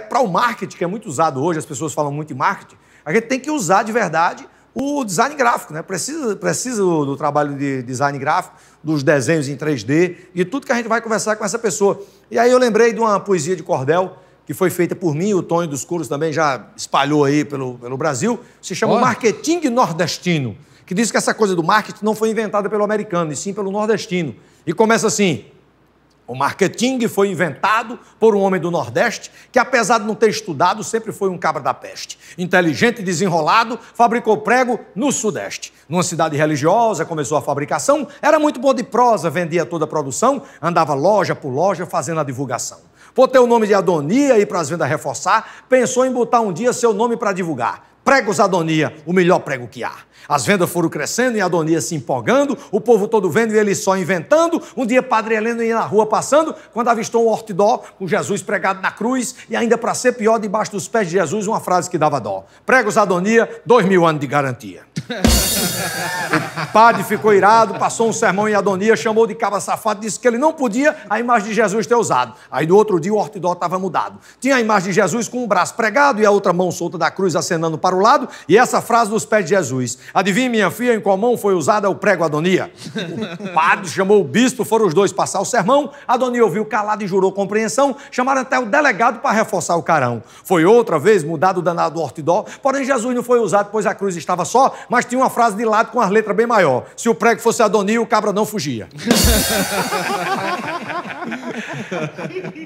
para o marketing, que é muito usado hoje, as pessoas falam muito em marketing, a gente tem que usar de verdade o design gráfico, né? Precisa, precisa do, do trabalho de design gráfico, dos desenhos em 3D, de tudo que a gente vai conversar com essa pessoa. E aí eu lembrei de uma poesia de cordel que foi feita por mim, o Tony dos Curos também já espalhou aí pelo, pelo Brasil, se chama oh. Marketing Nordestino, que diz que essa coisa do marketing não foi inventada pelo americano, e sim pelo nordestino. E começa assim: o marketing foi inventado por um homem do Nordeste que, apesar de não ter estudado, sempre foi um cabra da peste. Inteligente e desenrolado, fabricou prego no Sudeste. Numa cidade religiosa, começou a fabricação, era muito bom de prosa, vendia toda a produção, andava loja por loja fazendo a divulgação. Vou ter o nome de Adonia aí para as vendas reforçar. Pensou em botar um dia seu nome para divulgar. Pregos Adonia, o melhor prego que há. As vendas foram crescendo e Adonia se empolgando, o povo todo vendo e ele só inventando. Um dia Padre Heleno ia na rua passando, quando avistou um hortidó com Jesus pregado na cruz e ainda para ser pior, debaixo dos pés de Jesus, uma frase que dava dó. Pregos Adonia, dois mil anos de garantia o padre ficou irado, passou um sermão em Adonia, chamou de caba safado, disse que ele não podia a imagem de Jesus ter usado. Aí no outro dia o ortidó estava mudado. Tinha a imagem de Jesus com um braço pregado e a outra mão solta da cruz acenando para o lado, e essa frase dos pés de Jesus: Adivinha, minha filha, em qual mão foi usada o prego Adonia? O padre chamou o bispo, foram os dois passar o sermão. Adonia ouviu calado e jurou compreensão. Chamaram até o delegado para reforçar o carão. Foi outra vez mudado o danado ortidó, porém Jesus não foi usado, pois a cruz estava só, mas mas tinha uma frase de lado com as letras bem maior. Se o prego fosse Adonil, o cabra não fugia.